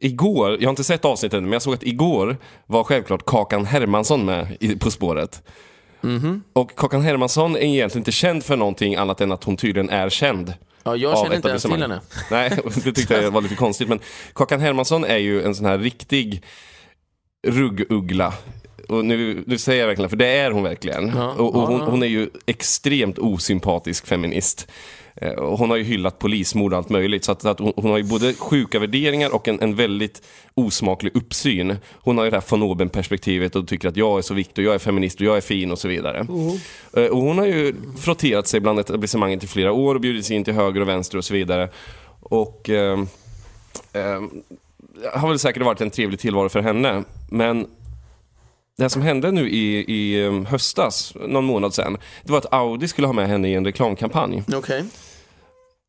igår, jag har inte sett avsnittet än, men jag såg att igår var självklart Kakan Hermansson med i På spåret. Mm -hmm. Och Kakan Hermansson är egentligen inte känd för någonting annat än att hon tydligen är känd. Ja, jag känner inte ens till henne. Nej, det tyckte jag var lite konstigt. Men Kakan Hermansson är ju en sån här riktig ruggugla och nu, nu säger jag verkligen, för det är hon verkligen. Ja. Och, och hon, hon är ju extremt osympatisk feminist. Eh, hon har ju hyllat polismord och allt möjligt. Så att, att hon, hon, har ju både sjuka värderingar och en, en väldigt osmaklig uppsyn. Hon har ju det här von oben-perspektivet och tycker att jag är så viktig och jag är feminist och jag är fin och så vidare. Uh-huh. Och hon har ju frotterat sig bland etablissemanget i flera år och bjudits in till höger och vänster och så vidare. Och eh, eh, har väl säkert varit en trevlig tillvaro för henne. Men det som hände nu i, i ehm, höstas, någon månad sedan, det var att Audi skulle ha med henne i en reklamkampanj. Okay.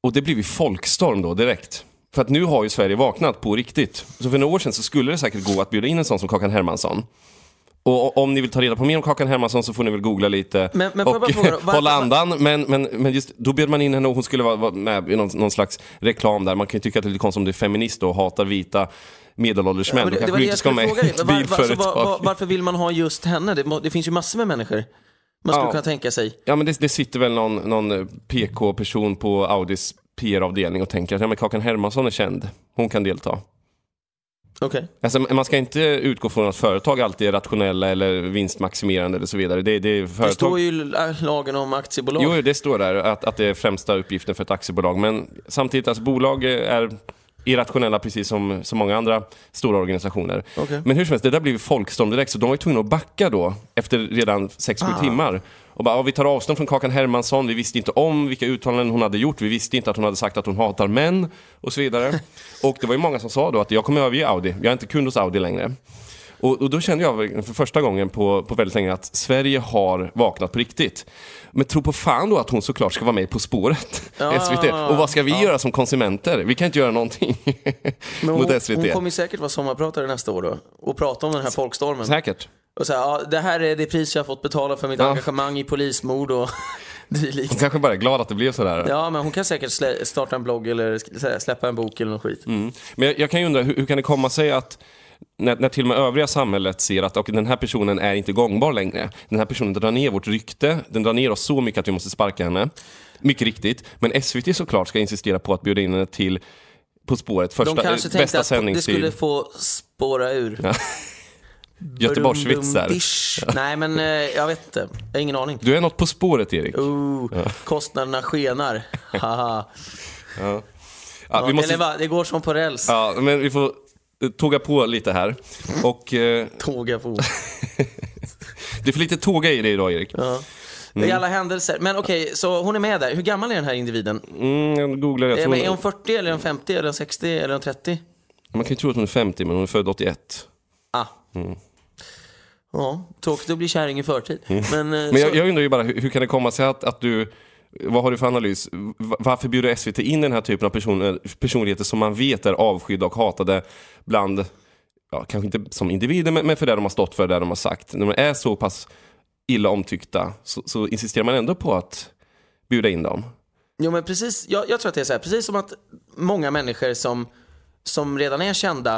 Och det blev ju folkstorm då direkt. För att nu har ju Sverige vaknat på riktigt. Så för några år sedan så skulle det säkert gå att bjuda in en sån som Kakan Hermansson. Och om ni vill ta reda på mer om Kakan Hermansson så får ni väl googla lite men, men, och hålla andan. Men, men, men just, då bjöd man in henne och hon skulle vara, med i någon, någon, slags reklam där. Man kan ju tycka att det är lite konstigt om du är feminist och hatar vita medelålders män. Ja, det, Då kanske vi inte ska med i ett bilföretag. Var, var, var, varför vill man ha just henne? Det, det finns ju massor med människor. Man skulle ja. kunna tänka sig. Ja, men det, det sitter väl någon, någon eh, PK-person på Audis PR-avdelning och tänker att ja, men Kakan Hermansson är känd. Hon kan delta. Okay. Alltså, man ska inte utgå från att företag alltid är rationella eller vinstmaximerande eller så vidare. Det, det, företag... det står ju äh, lagen om aktiebolag. Jo, det står där att, att det är främsta uppgiften för ett aktiebolag. Men samtidigt, alltså, bolag är irrationella precis som så många andra stora organisationer. Okay. Men hur som helst, det där blev folkstorm direkt så de var ju tvungna att backa då efter redan 6-7 ah. timmar. Och bara, ja, vi tar avstånd från Kakan Hermansson, vi visste inte om vilka uttalanden hon hade gjort, vi visste inte att hon hade sagt att hon hatar män och så vidare. och det var ju många som sa då att jag kommer överge Audi, jag är inte kund hos Audi längre. Och, och, då kände jag för första gången på, på väldigt länge att Sverige har vaknat på riktigt. Men tro på fan då att hon såklart ska vara med På spåret, ja, SVT. Och vad ska vi ja. göra som konsumenter? Vi kan inte göra någonting hon, mot SVT. Hon kommer säkert vara sommarpratare nästa år då och prata om den här folkstormen. Säkert. Och säga här, ja, det här är det pris jag har fått betala för mitt ja. engagemang i polismord och dylikt. Hon kanske bara är glad att det blev sådär. Ja, men hon kan säkert starta en blogg eller släppa en bok eller något skit. Mm. Men jag, jag, kan ju undra, hur, hur kan det komma sig att när, när, till och med övriga samhället ser att okay, den här personen är inte gångbar längre. Den här personen drar ner vårt rykte, den drar ner oss så mycket att vi måste sparka henne. Mycket riktigt. Men SVT såklart ska insistera på att bjuda in henne till På spåret, första, De kanske äh, bästa att det skulle få spåra ur. Ja. Göteborgsvitsar. Nej men eh, jag vet inte, jag har ingen aning. Du är något På spåret Erik. Ooh, ja. Kostnaderna skenar, haha. ja. Ja, måste... Eller va, det går som på räls. Ja, men vi får tåga på lite här. Och, eh, tåga på. det är för lite tåga i det idag, Erik. Ja. Mm. I alla händelser. Men okej, okay, så hon är med där. Hur gammal är den här individen? Mm, jag googlar. Jag eh, tror är hon 40, eller 50, eller 60, eller 30? Man kan ju tro att hon är 50, men hon är född 81. Ah. Mm. Ja, tråkigt att bli kärring i förtid. Mm. Men, eh, men jag, så... jag, undrar ju bara, hur, hur kan det komma sig att, att du vad har du för analys? Varför bjuder SVT in den här typen av person, personligheter som man vet är avskydda och hatade bland, ja, kanske inte som individer, men, men för det de har stått för, det de har sagt. När de är så pass illa omtyckta så, så insisterar man ändå på att bjuda in dem. Jo men precis, jag, jag tror att det är så här, precis som att många människor som, som redan är kända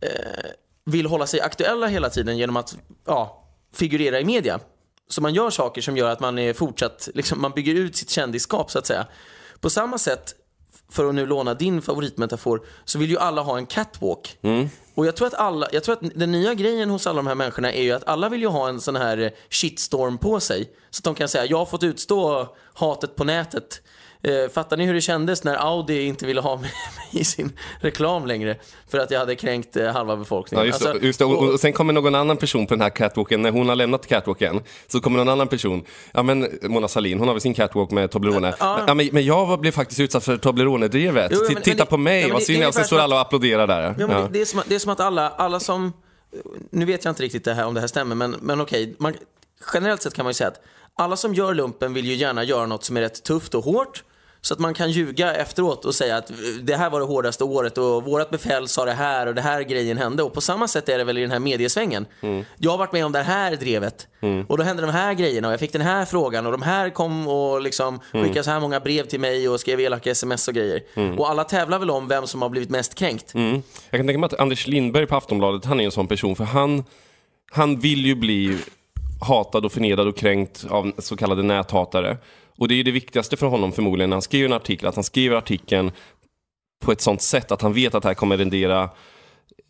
eh, vill hålla sig aktuella hela tiden genom att ja, figurera i media. Så man gör saker som gör att man är fortsatt, liksom, man bygger ut sitt kändisskap så att säga. På samma sätt, för att nu låna din favoritmetafor, så vill ju alla ha en catwalk. Mm. Och jag tror, att alla, jag tror att den nya grejen hos alla de här människorna är ju att alla vill ju ha en sån här shitstorm på sig. Så att de kan säga, jag har fått utstå hatet på nätet. Eh, fattar ni hur det kändes när Audi inte ville ha mig i sin reklam längre för att jag hade kränkt eh, halva befolkningen? Ja, just det, alltså, just det. Och, och, sen kommer någon annan person på den här catwalken, när hon har lämnat catwalken, så kommer någon annan person, ja men Mona Sahlin, hon har väl sin catwalk med Toblerone. Ja. Ja, men, men, jag blev faktiskt utsatt för Toblerone-drevet. Titta det, på mig, ja, vad synd, och sen står alla och applåderar där. Ja, men det, det, är som, det är som att alla, alla som, nu vet jag inte riktigt det här, om det här stämmer, men, men okej, man, generellt sett kan man ju säga att alla som gör lumpen vill ju gärna göra något som är rätt tufft och hårt så att man kan ljuga efteråt och säga att det här var det hårdaste året och vårat befäl sa det här och det här grejen hände. Och på samma sätt är det väl i den här mediesvängen. Mm. Jag har varit med om det här drevet mm. och då hände de här grejerna och jag fick den här frågan och de här kom och liksom mm. skickade så här många brev till mig och skrev elaka sms och grejer. Mm. Och alla tävlar väl om vem som har blivit mest kränkt. Mm. Jag kan tänka mig att Anders Lindberg på Aftonbladet, han är en sån person för han, han vill ju bli hatad och förnedrad och kränkt av så kallade näthatare. Och det är ju det viktigaste för honom förmodligen när han skriver en artikel, att han skriver artikeln på ett sånt sätt att han vet att det här kommer rendera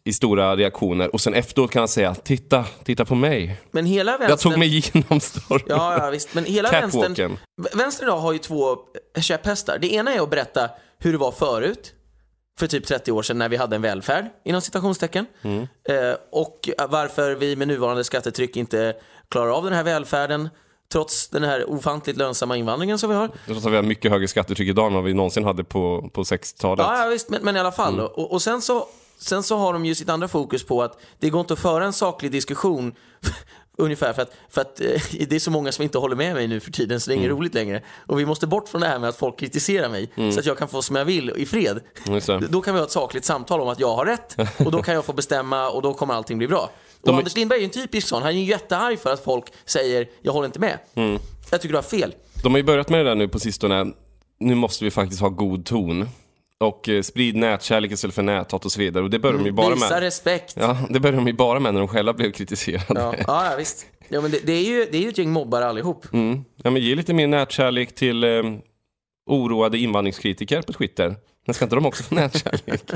i stora reaktioner och sen efteråt kan han säga titta, titta på mig. Men hela vänstern... Jag tog mig igenom stormen. Ja, ja, visst. Men hela vänstern... Vänstern idag har ju två käpphästar. Det ena är att berätta hur det var förut. För typ 30 år sedan när vi hade en välfärd, inom citationstecken. Mm. Eh, och varför vi med nuvarande skattetryck inte klarar av den här välfärden trots den här ofantligt lönsamma invandringen som vi har. Trots att vi har mycket högre skattetryck idag än vad vi någonsin hade på, på 60-talet. Ja, ja, visst, men, men i alla fall. Mm. Och, och, sen, så, sen så har de ju sitt andra fokus på att det går inte att föra en saklig diskussion Ungefär för att, för att eh, det är så många som inte håller med mig nu för tiden så det är inget mm. roligt längre. Och vi måste bort från det här med att folk kritiserar mig mm. så att jag kan få som jag vill i fred. Då kan vi ha ett sakligt samtal om att jag har rätt och då kan jag få bestämma och då kommer allting bli bra. De... Och Anders Lindberg är ju en typisk sån. Han är ju jättearg för att folk säger “jag håller inte med”. Mm. Jag tycker du har fel. De har ju börjat med det där nu på sistone. Nu måste vi faktiskt ha god ton. Och eh, sprid nätkärlek istället för näthat och så vidare. Och det börjar mm, de ju mm. bara Visa med. respekt. Ja, det börjar de ju bara med när de själva blev kritiserade. Ja, ja visst. Ja, men det, det, är ju, det är ju ett gäng mobbare allihop. Mm. Ja, men ge lite mer nätkärlek till eh, oroade invandringskritiker på Twitter. Men ska inte de också få nätkärlek?